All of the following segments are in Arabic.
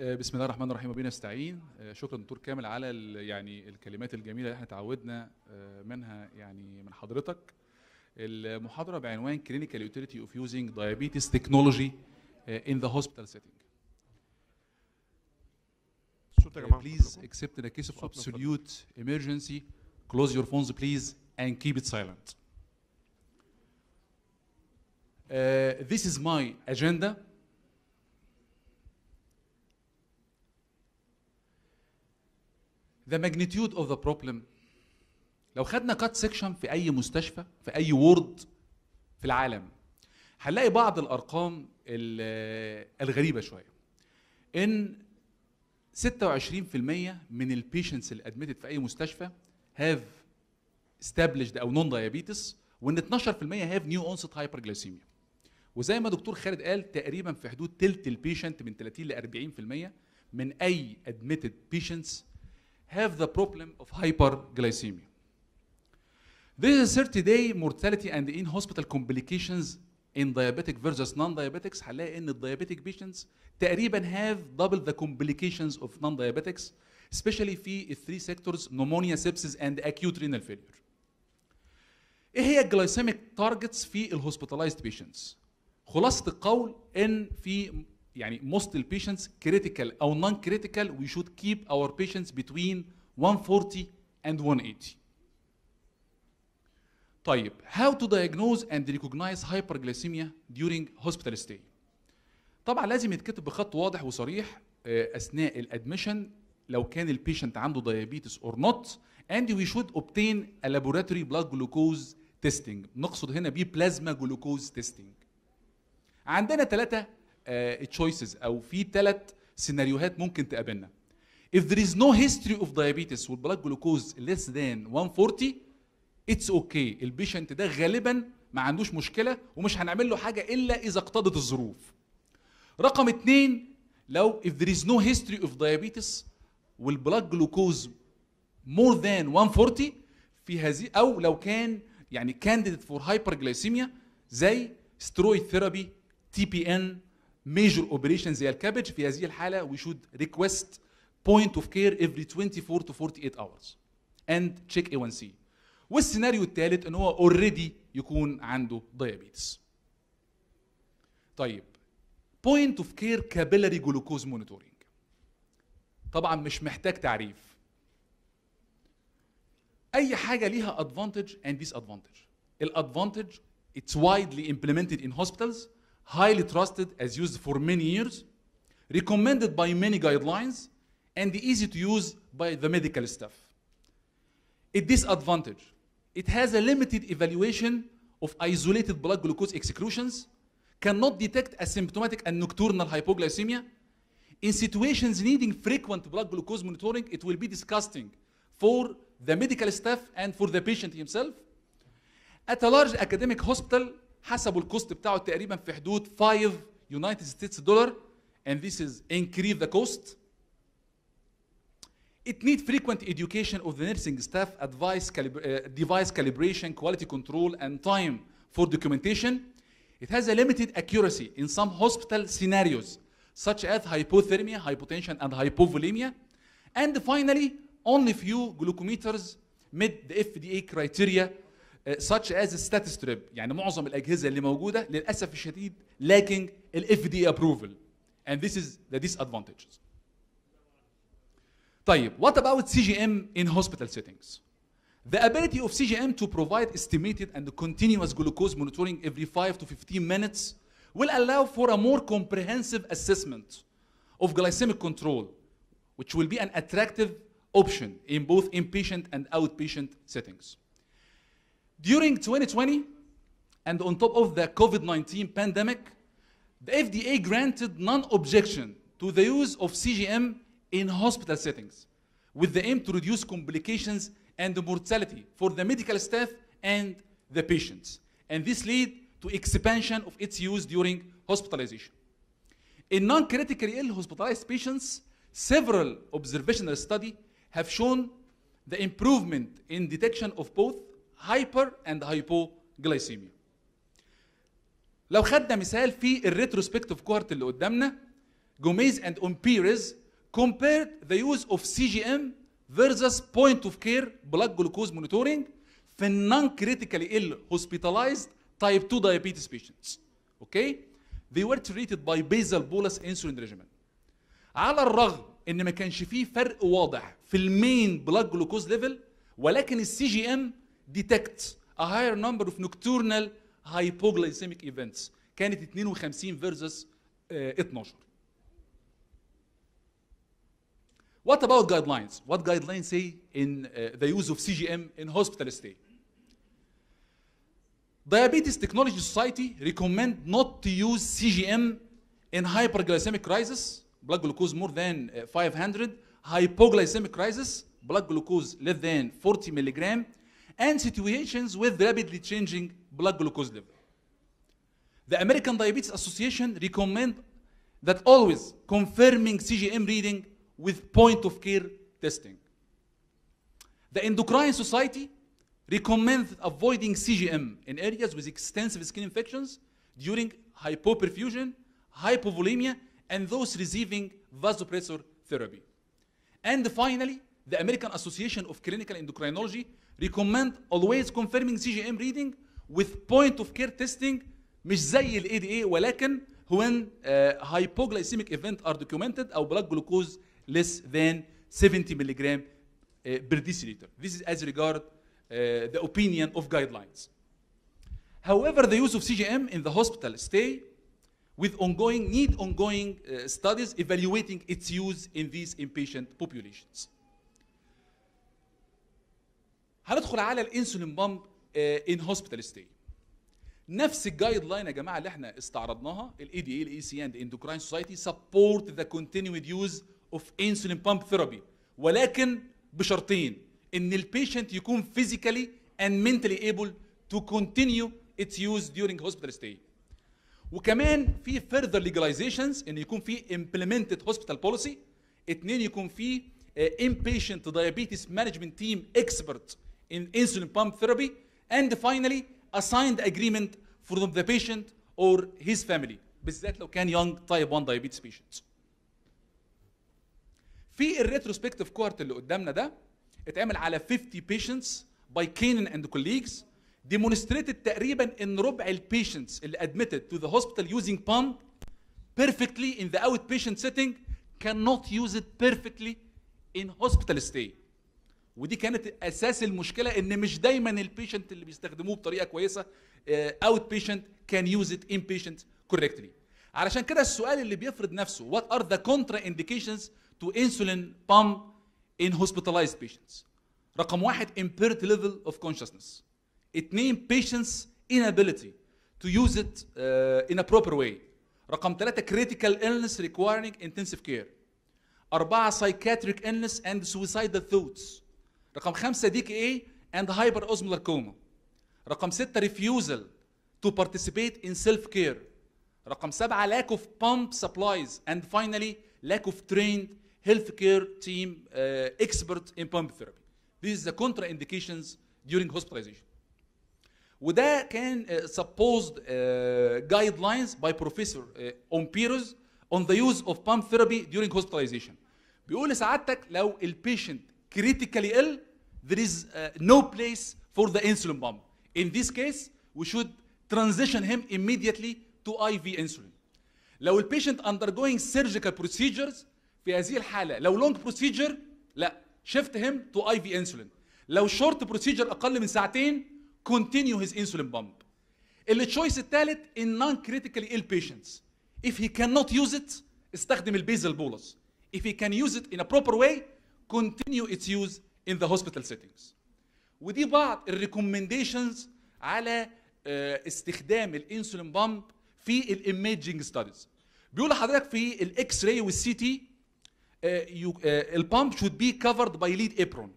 آه، بسم الله الرحمن الرحيم وبنا نستعين آه، شكرا دكتور كامل على يعني الكلمات الجميله اللي احنا اتعودنا آه، منها يعني من حضرتك المحاضره بعنوان كلينيكال يوتيليتي اوف يوزنج دايابيتس تكنولوجي ان ذا هوسبيتال سيتنج Please accept in a case of absolute emergency, close your phones please and keep it silent. Uh, this is my agenda. ذا ماجنتيود اوف ذا بروبلم لو خدنا كات سيكشن في اي مستشفى في اي وورد في العالم هنلاقي بعض الارقام الغريبه شويه ان 26% من البيشنتس اللي ادمتد في اي مستشفى هاف استابلشد او نون دايابيتس وان 12% هاف نيو اونست هايبرجليسيميا وزي ما دكتور خالد قال تقريبا في حدود تلت البيشنت من 30 ل 40% من اي ادمتد بيشنتس have the problem of hyperglycemia. This is 30-day mortality and in-hospital complications in diabetic versus non-diabetics هنلاقي the diabetic patients تقريبا have double the complications of non-diabetics especially في three sectors: pneumonia sepsis and acute renal failure. ايه هي الجلايسيميك تارجتس في الهوسبيتالايزد patients؟ خلاصة القول ان في يعني most the patients critical او non critical we should keep our patients between 140 and 180 طيب how to diagnose and recognize hyperglycemia during hospital stay طبعا لازم يتكتب بخط واضح وصريح اثناء الادميشن لو كان البيشنت عنده diabetes or not and we should obtain a laboratory blood glucose testing نقصد هنا بيه بلازما جلوكوز تيستينج عندنا ثلاثة تشويسز آه، او في ثلاث سيناريوهات ممكن تقابلنا if there is no history of diabetes blood جلوكوز less than 140 it's okay البيشنت ده غالبا ما عندوش مشكله ومش هنعمل له حاجه الا اذا اقتضت الظروف رقم اثنين لو if there is no history of diabetes والبلاد جلوكوز more than 140 في هذه او لو كان يعني candidate for hyperglycemia زي سترويد ثيرابي تي بي ان major operations زي الكابج في هذه الحاله we should request point of care every 24 to 48 hours and check A1C والسيناريو الثالث ان هو اوريدي يكون عنده دايابيتس طيب بوينت اوف كير كابيلاري جلوكوز مونيتورنج طبعا مش محتاج تعريف اي حاجه ليها ادفانتج اند ديس ادفانتج الادفانتج اتس وايدلي امبلمنتد ان هوسبيتالز highly trusted as used for many years, recommended by many guidelines, and easy to use by the medical staff. A disadvantage, it has a limited evaluation of isolated blood glucose excretions, cannot detect asymptomatic and nocturnal hypoglycemia. In situations needing frequent blood glucose monitoring, it will be disgusting for the medical staff and for the patient himself. At a large academic hospital, حسبوا الكوست بتاعه تقريبا في حدود 5 يونايتد ستيتس دولار and this is increase the cost It needs frequent education of the nursing staff, advice, uh, device calibration, quality control, and time for documentation. It has a limited accuracy in some hospital scenarios, such as hypothermia, hypotension, and hypovolemia. And finally, only few glucometers meet the FDA criteria such as statistrib يعني معظم الاجهزه اللي موجوده للاسف الشديد lacking الاف FDA approval and this is the disadvantages طيب what about CGM in hospital settings The ability of CGM to provide estimated and continuous glucose monitoring every 5 to 15 minutes will allow for a more comprehensive assessment of glycemic control, which will be an attractive option in both inpatient and outpatient settings. During 2020, and on top of the COVID-19 pandemic, the FDA granted non-objection to the use of CGM in hospital settings with the aim to reduce complications and mortality for the medical staff and the patients. And this led to expansion of its use during hospitalization. In non-critically ill hospitalized patients, several observational studies have shown the improvement in detection of both هايبر اند هايبوجلايسيميا لو خدنا مثال في الريتروسبكتيف كوهورت اللي قدامنا جوميز اند امبيريز compared the use of CGM versus point of care blood glucose monitoring في النون critically ill hospitalized type 2 diabetes patients. Okay? They were treated by basal bolus insulin regimen. على الرغم ان ما كانش فيه فرق واضح في المين بلاد جلوكوز ليفل ولكن السي جي ام detects a higher number of nocturnal hypoglycemic events كانت 52 versus uh, 12 What about guidelines? What guidelines say in uh, the use of CGM in hospital stay? Diabetes Technology Society recommend not to use CGM in hyperglycemic crisis, blood glucose more than uh, 500, hypoglycemic crisis, blood glucose less than 40 milligram, and situations with rapidly changing blood glucose level. The American Diabetes Association recommend that always confirming CGM reading with point of care testing. The Endocrine Society recommends avoiding CGM in areas with extensive skin infections during hypoperfusion, hypovolemia, and those receiving vasopressor therapy. And finally, the American Association of Clinical Endocrinology recommend always confirming CGM reading with point of care testing مش زي الاي ADA, ولكن when uh, hypoglycemic event are documented or blood glucose less than 70 milligram uh, per deciliter. This is as regard uh, the opinion of guidelines. However, the use of CGM in the hospital stay with ongoing need ongoing uh, studies evaluating its use in these inpatient populations. هندخل على الانسولين بامب ان هوسبيتال ستي نفس الجايد لاين يا جماعه اللي احنا استعرضناها الاي دي اي الاي سي اند اندوكراين سوسايتي سبورت ذا كونتينيود يوز اوف انسولين بامب ثيرابي ولكن بشرطين ان البيشنت يكون فيزيكالي اند منتلي ايبل تو كونتينيو اتس يوز during هوسبيتال ستي وكمان في فيرذر ليجاليزيشنز ان يكون في امبلمنتد هوسبيتال بوليسي اثنين يكون في ان بيشنت دايابيتس مانجمنت تيم اكسبرت in insulin pump therapy, and finally a signed agreement from the patient or his family بالذات لو كان young type 1 diabetes patients. في الريتروسبكتيف كوهورت اللي قدامنا ده اتعمل على 50 patients by Kanan and colleagues demonstrated تقريبا ان ربع البيشنتس اللي admitted to the hospital using pump perfectly in the outpatient setting cannot use it perfectly in hospital stay. ودي كانت اساس المشكله ان مش دايما البيشنت اللي بيستخدموه بطريقه كويسه اوت بيشنت كان يوز ات ان بيشنت كوريكتلي علشان كده السؤال اللي بيفرض نفسه وات ار ذا كونترا انديكيشنز تو انسولين بامب ان هوسبيتالايزد بيشنتس رقم واحد impaired ليفل اوف كونشسنس اثنين بيشنتس inability to use it uh, in a proper way رقم ثلاثة critical illness requiring intensive care أربعة psychiatric illness and suicidal thoughts رقم خمسة دي كي اي اند هايبر اوزمولار كوما رقم ستة ريفيوزل تو بارتيسيبيت ان سيلف كير رقم سبعة lack of pump supplies and finally lack of trained healthcare team uh, expert in pump therapy. This is the contraindications during hospitalization. وده كان uh, supposed uh, guidelines by Professor uh, Ompiros on the use of pump therapy during hospitalization. بيقول لسعادتك لو البيشنت critically ill, there is uh, no place for the insulin pump. In this case, we should transition him immediately to IV insulin. لو البيشنت undergoing surgical procedures في هذه الحالة لو long procedure لا shift him to IV insulin. لو short procedure أقل من ساعتين continue his insulin pump. التشويس الثالث in non-critically ill patients. If he cannot use it استخدم البيزل بولس. If he can use it in a proper way continue its use in the hospital settings ودي بعض الريكومنديشنز على آه، استخدام الانسولين بامب في imaging ستاديز بيقول لحضرتك في الاكس راي والسي تي البامب شود بي كفرد باي ليد ابرون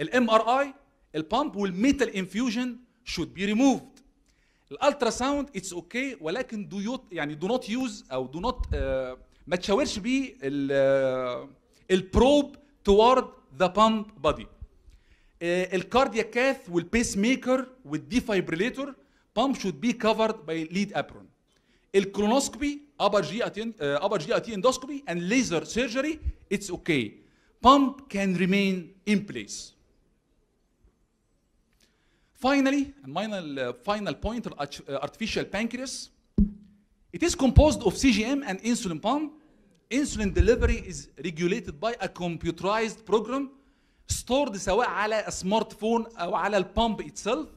الام ار اي البامب والميتال انفيوجن شود بي ريموفد الالترا ساوند اتس اوكي ولكن دو يوت يعني دو نوت يوز او دو نوت آه، ما تشاورش بيه البروب آه، toward the pump body الكاردياك uh, كاث pacemaker, with defibrillator, pump should be covered by lead apron الكولونوسكوبي upper GRT upper GRT endoscopy and laser surgery it's okay pump can remain in place Finally, and final, uh, final point, uh, artificial pancreas. It is composed of CGM and insulin pump insulin delivery is regulated by a computerized program stored سواء على سمارت فون او على البامب itself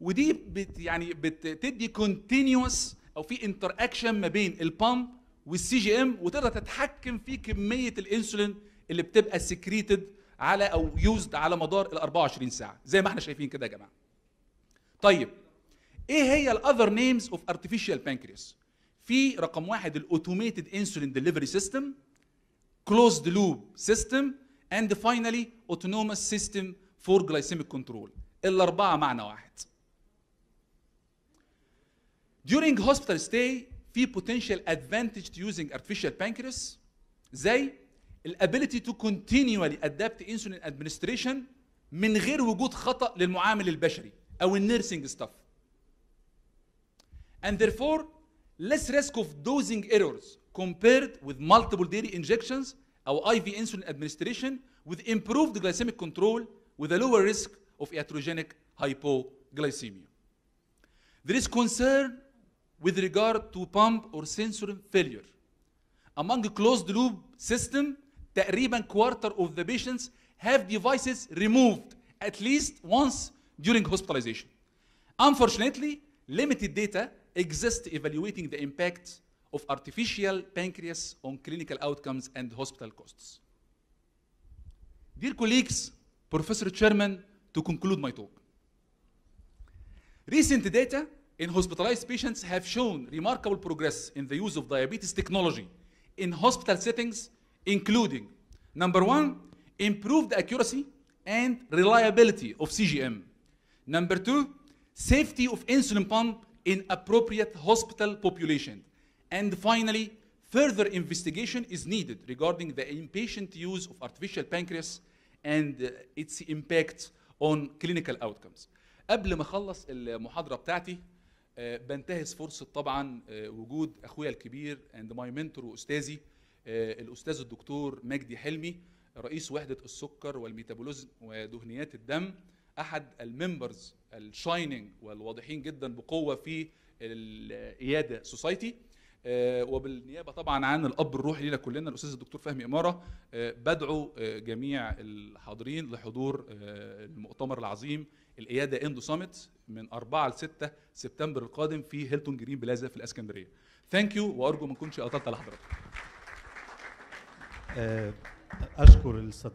ودي بت يعني بتدي continuous او في انتر اكشن ما بين البامب والسي جي ام وتقدر تتحكم في كميه الانسولين اللي بتبقى سكريتد على او يوزد على مدار ال 24 ساعه زي ما احنا شايفين كده يا جماعه. طيب ايه هي الاذر نيمز اوف ارتفيشال بانكرياس؟ في رقم واحد الاوتوميتد انسولين ديليفري سيستم كلوزد لوب سيستم اند فاينلي اوتونوموس سيستم فور جلايسيميك كنترول الاربعه معنى واحد during hospital stay في potential advantage to using artificial pancreas زي ability to continually adapt insulin administration من غير وجود خطأ للمعامل البشري أو النيرسينج ستاف and therefore less risk of dosing errors compared with multiple daily injections or IV insulin administration with improved glycemic control with a lower risk of iatrogenic hypoglycemia. There is concern with regard to pump or sensor failure. Among closed loop system, تقريبا quarter of the patients have devices removed at least once during hospitalization. Unfortunately, limited data exist evaluating the impact of artificial pancreas on clinical outcomes and hospital costs. Dear colleagues, Professor Chairman, to conclude my talk. Recent data in hospitalized patients have shown remarkable progress in the use of diabetes technology in hospital settings, including number one, improved accuracy and reliability of CGM. Number two, safety of insulin pump in appropriate hospital population. And finally, further investigation is needed regarding the inpatient use of artificial pancreas and uh, its impact on clinical outcomes. قبل ما اخلص المحاضره بتاعتي uh, بنتهز فرصه طبعا uh, وجود اخويا الكبير and my mentor واستاذي الاستاذ الدكتور مجدي حلمي رئيس وحده السكر والميتابوليزم ودهنيات الدم احد الممبرز الشايننج والواضحين جدا بقوه في القياده سوسايتي آه، وبالنيابه طبعا عن الاب الروحي لينا كلنا الاستاذ الدكتور فهمي اماره آه، بدعو آه، جميع الحاضرين لحضور المؤتمر العظيم القياده اندو سامت من 4 ل 6 سبتمبر القادم في هيلتون جرين بلازا في الاسكندريه. ثانك يو وارجو ما اكونش قطعت لحضرتك. اشكر